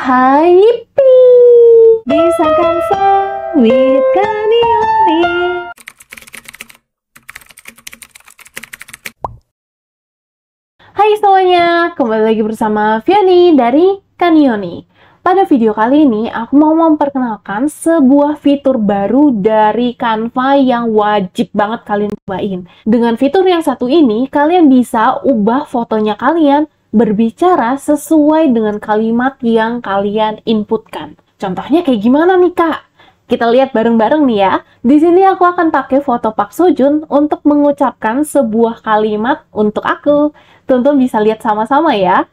hai Bisa disangkan sawit kanioni Hai semuanya, kembali lagi bersama Fiani dari Kanioni. Pada video kali ini, aku mau memperkenalkan sebuah fitur baru dari Canva yang wajib banget kalian cobain. Dengan fitur yang satu ini, kalian bisa ubah fotonya kalian berbicara sesuai dengan kalimat yang kalian inputkan. Contohnya kayak gimana nih kak? Kita lihat bareng-bareng nih ya. Di sini aku akan pakai foto Pak Sojun untuk mengucapkan sebuah kalimat untuk aku. Tonton bisa lihat sama-sama ya.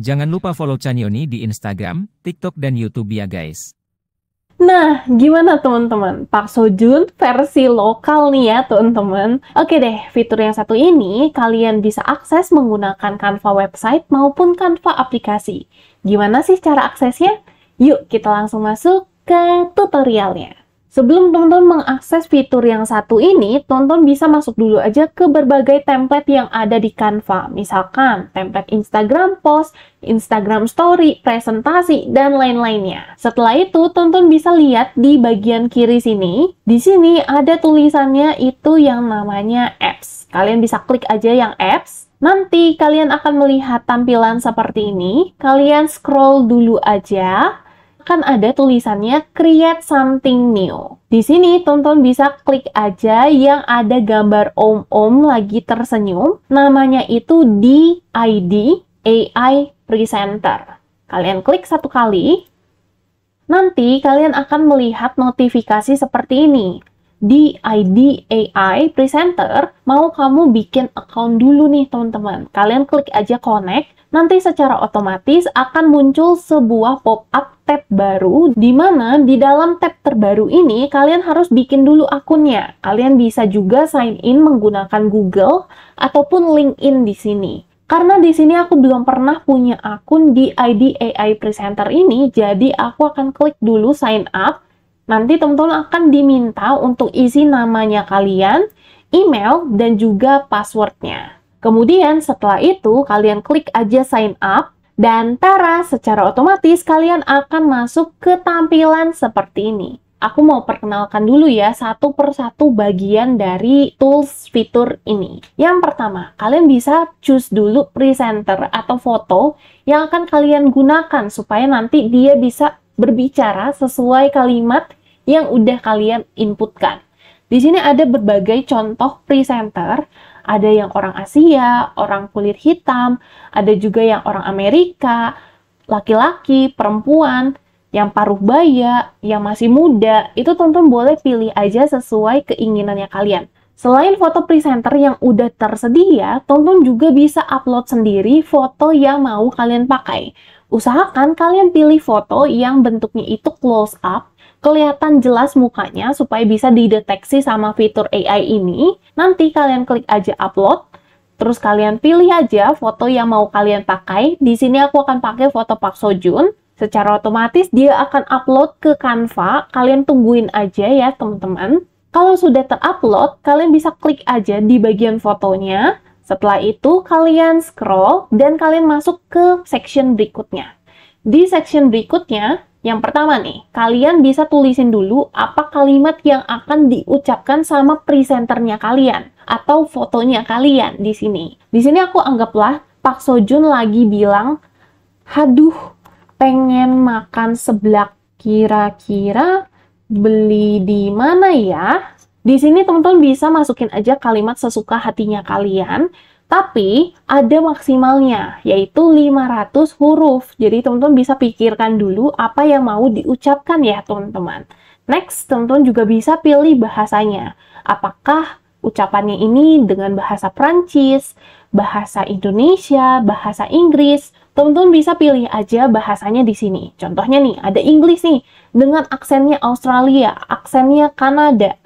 Jangan lupa follow Chanyoni di Instagram, TikTok, dan YouTube ya guys. Nah, gimana teman-teman? Park Sojun versi lokal nih ya teman-teman. Oke deh, fitur yang satu ini kalian bisa akses menggunakan Canva website maupun Canva aplikasi. Gimana sih cara aksesnya? Yuk kita langsung masuk ke tutorialnya. Sebelum tonton mengakses fitur yang satu ini, tonton bisa masuk dulu aja ke berbagai template yang ada di Canva. Misalkan template Instagram post, Instagram story, presentasi, dan lain-lainnya. Setelah itu, tonton bisa lihat di bagian kiri sini. Di sini ada tulisannya itu yang namanya apps. Kalian bisa klik aja yang apps. Nanti kalian akan melihat tampilan seperti ini. Kalian scroll dulu aja akan ada tulisannya create something new. Di sini tonton bisa klik aja yang ada gambar om-om lagi tersenyum, namanya itu DID AI Presenter. Kalian klik satu kali, nanti kalian akan melihat notifikasi seperti ini. DID AI Presenter, mau kamu bikin account dulu nih teman-teman. Kalian klik aja connect, nanti secara otomatis akan muncul sebuah pop-up tab baru di mana di dalam tab terbaru ini kalian harus bikin dulu akunnya. Kalian bisa juga sign in menggunakan Google ataupun LinkedIn di sini. Karena di sini aku belum pernah punya akun di ID AI Presenter ini, jadi aku akan klik dulu sign up Nanti teman-teman akan diminta untuk isi namanya kalian, email, dan juga passwordnya. Kemudian setelah itu kalian klik aja sign up dan tara secara otomatis kalian akan masuk ke tampilan seperti ini. Aku mau perkenalkan dulu ya satu persatu bagian dari tools fitur ini. Yang pertama, kalian bisa choose dulu presenter atau foto yang akan kalian gunakan supaya nanti dia bisa berbicara sesuai kalimat yang udah kalian inputkan. Di sini ada berbagai contoh presenter, ada yang orang Asia, orang kulit hitam, ada juga yang orang Amerika, laki-laki, perempuan, yang paruh baya, yang masih muda, itu tonton boleh pilih aja sesuai keinginannya kalian. Selain foto presenter yang udah tersedia, tonton juga bisa upload sendiri foto yang mau kalian pakai. Usahakan kalian pilih foto yang bentuknya itu close up, kelihatan jelas mukanya supaya bisa dideteksi sama fitur AI ini. Nanti kalian klik aja upload, terus kalian pilih aja foto yang mau kalian pakai. Di sini aku akan pakai foto Pak Sojun. Secara otomatis dia akan upload ke Canva. Kalian tungguin aja ya teman-teman. Kalau sudah terupload, kalian bisa klik aja di bagian fotonya setelah itu kalian scroll dan kalian masuk ke section berikutnya. Di section berikutnya, yang pertama nih, kalian bisa tulisin dulu apa kalimat yang akan diucapkan sama presenternya kalian atau fotonya kalian di sini. Di sini aku anggaplah Pak Sojun lagi bilang, "Haduh, pengen makan seblak kira-kira beli di mana ya?" Di sini teman-teman bisa masukin aja kalimat sesuka hatinya kalian, tapi ada maksimalnya, yaitu 500 huruf. Jadi teman-teman bisa pikirkan dulu apa yang mau diucapkan ya teman-teman. Next, teman-teman juga bisa pilih bahasanya. Apakah ucapannya ini dengan bahasa Prancis, bahasa Indonesia, bahasa Inggris, teman-teman bisa pilih aja bahasanya di sini. Contohnya nih, ada Inggris nih, dengan aksennya Australia, aksennya Kanada,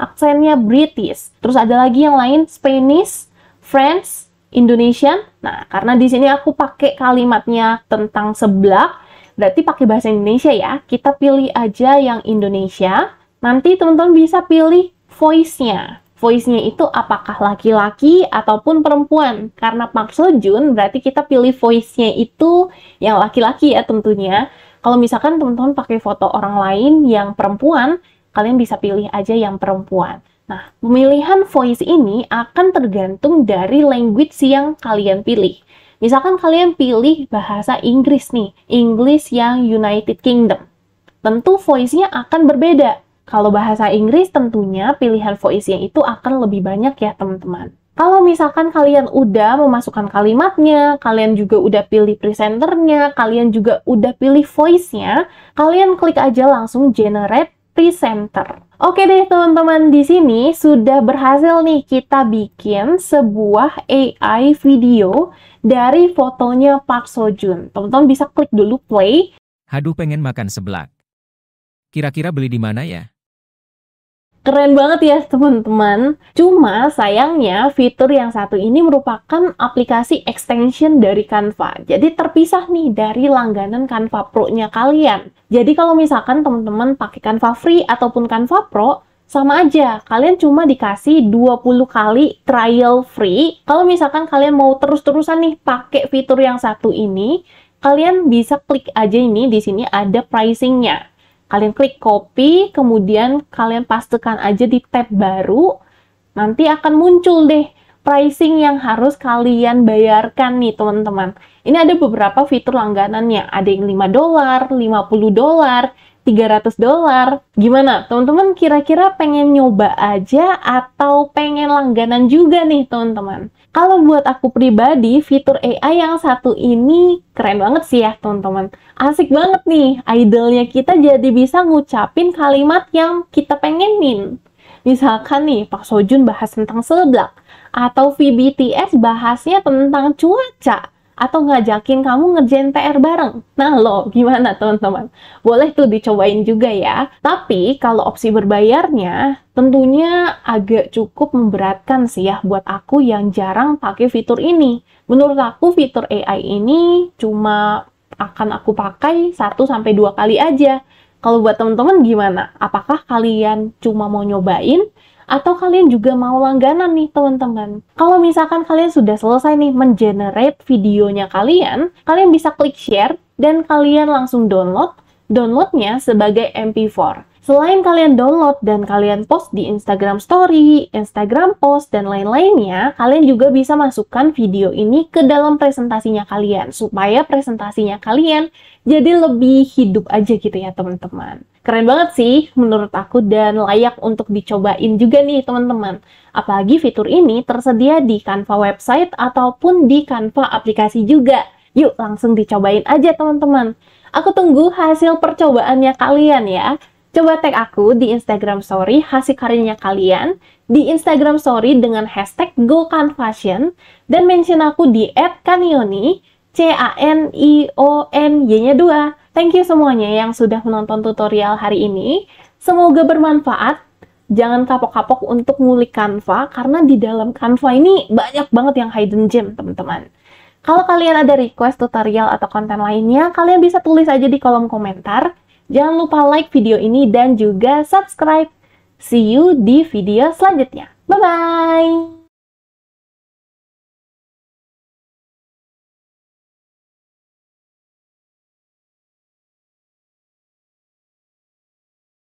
aksennya British. Terus ada lagi yang lain Spanish, French, Indonesian. Nah, karena di sini aku pakai kalimatnya tentang seblak, berarti pakai bahasa Indonesia ya. Kita pilih aja yang Indonesia. Nanti teman-teman bisa pilih voice-nya. Voice-nya itu apakah laki-laki ataupun perempuan. Karena Park Jun berarti kita pilih voice-nya itu yang laki-laki ya tentunya. Kalau misalkan teman-teman pakai foto orang lain yang perempuan, kalian bisa pilih aja yang perempuan. Nah, pemilihan voice ini akan tergantung dari language yang kalian pilih. Misalkan kalian pilih bahasa Inggris nih, Inggris yang United Kingdom. Tentu voice-nya akan berbeda. Kalau bahasa Inggris tentunya pilihan voice-nya itu akan lebih banyak ya teman-teman. Kalau misalkan kalian udah memasukkan kalimatnya, kalian juga udah pilih presenternya, kalian juga udah pilih voice-nya, kalian klik aja langsung generate presenter. Oke deh teman-teman, di sini sudah berhasil nih kita bikin sebuah AI video dari fotonya Park Sojun. Teman-teman bisa klik dulu play. Haduh pengen makan seblak. Kira-kira beli di mana ya? Keren banget ya teman-teman. Cuma sayangnya fitur yang satu ini merupakan aplikasi extension dari Canva. Jadi terpisah nih dari langganan Canva Pro-nya kalian. Jadi kalau misalkan teman-teman pakai Canva Free ataupun Canva Pro, sama aja, kalian cuma dikasih 20 kali trial free. Kalau misalkan kalian mau terus-terusan nih pakai fitur yang satu ini, kalian bisa klik aja ini di sini ada pricing-nya. Kalian klik copy, kemudian kalian pastekan aja di tab baru. Nanti akan muncul deh pricing yang harus kalian bayarkan nih teman-teman. Ini ada beberapa fitur langganannya, ada yang 5 dolar, 50 dolar, 300 dolar. Gimana? Teman-teman kira-kira pengen nyoba aja atau pengen langganan juga nih teman-teman? Kalau buat aku pribadi, fitur AI yang satu ini keren banget sih ya teman-teman. Asik banget nih, idolnya kita jadi bisa ngucapin kalimat yang kita pengenin. Misalkan nih, Pak Sojun bahas tentang seblak, atau VBTS bahasnya tentang cuaca, atau ngajakin kamu ngerjain PR bareng. Nah lo, gimana teman-teman? Boleh tuh dicobain juga ya. Tapi kalau opsi berbayarnya, tentunya agak cukup memberatkan sih ya buat aku yang jarang pakai fitur ini. Menurut aku fitur AI ini cuma akan aku pakai 1-2 kali aja. Kalau buat teman-teman gimana? Apakah kalian cuma mau nyobain atau kalian juga mau langganan nih teman-teman. Kalau misalkan kalian sudah selesai nih mengenerate videonya kalian, kalian bisa klik share dan kalian langsung download downloadnya sebagai MP4. Selain kalian download dan kalian post di Instagram Story, Instagram Post, dan lain-lainnya, kalian juga bisa masukkan video ini ke dalam presentasinya kalian, supaya presentasinya kalian jadi lebih hidup aja gitu ya teman-teman. Keren banget sih menurut aku dan layak untuk dicobain juga nih teman-teman. Apalagi fitur ini tersedia di Canva website ataupun di Canva aplikasi juga. Yuk langsung dicobain aja teman-teman. Aku tunggu hasil percobaannya kalian ya. Coba tag aku di Instagram Story hasil karyanya kalian, di Instagram Story dengan hashtag GoCanFashion, dan mention aku di @kanioni, C-A-N-I-O-N-Y-nya dua Thank you semuanya yang sudah menonton tutorial hari ini. Semoga bermanfaat. Jangan kapok-kapok untuk ngulik Canva, karena di dalam Canva ini banyak banget yang hidden gem, teman-teman. Kalau kalian ada request tutorial atau konten lainnya, kalian bisa tulis aja di kolom komentar. Jangan lupa like video ini dan juga subscribe. See you di video selanjutnya. Bye-bye!